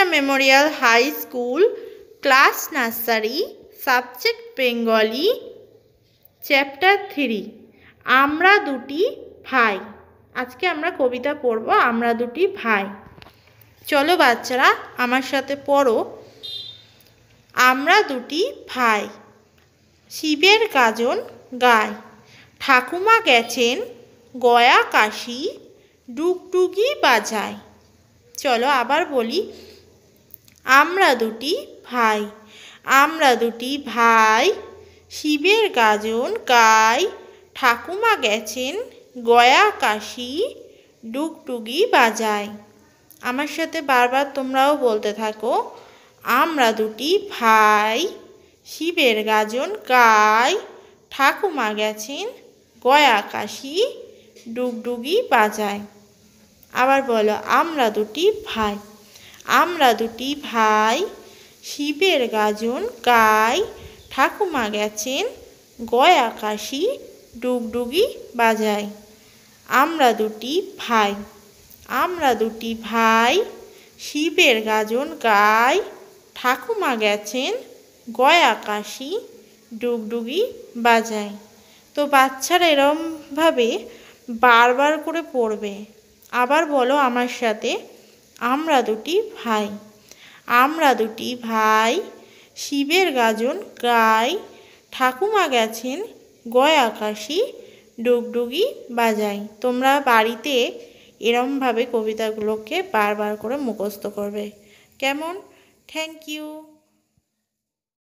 Krishna memorial high school class nursery subject Bengali chapter three আমরা দুটি ভাই আজকে আমরা কবিতা পড়ব আমরা দুটি ভাই চলো বাচ্চারা আমার সাথে পড়ো আমরা দুটি ভাই শিবের গাজন গায় ঠাকুমা গেছেন গয়া কাশি ডুগডুগি বাজায় চলো আবার বলি আমরা দুটি ভাই আমরা দুটি ভাই শিবের গাজন গাই ঠাকুমা গেছেন গয়া কাশি ডুগডুগি বাজায় আমার সাথে বারবার তোমরাও বলতে থাকো আমরা দুটি ভাই শিবের গাজন গাই ঠাকুমা গেছেন গয়া কাশি ডুগডুগি বাজায় আবার বলো আমরা দুটি ভাই আমরা দুটি ভাই শিবের গাজন গাই ঠাকুমা গেছেন গয়া কাশি ডুগডুগি বাজায় আমরা দুটি ভাই আমরা দুটি ভাই শিবের গাজন গাই ঠাকুমা গেছেন গয়া কাশি ডুগডুগি বাজায় তো বাচ্চারা এরমভাবে বারবার করে পড়বে আবার বলো আমার সাথে আমরা দুটি ভাই আমরা দুটি ভাই শিবের গাজন গাই ঠাকুমা গেছেন গয় আকাশি ডুগডুগি বাজাই তোমরা বাড়িতে এরমভাবে কবিতাগুলোকে বারবার করে মুখস্থ করবে কেমন থ্যাংক ইউ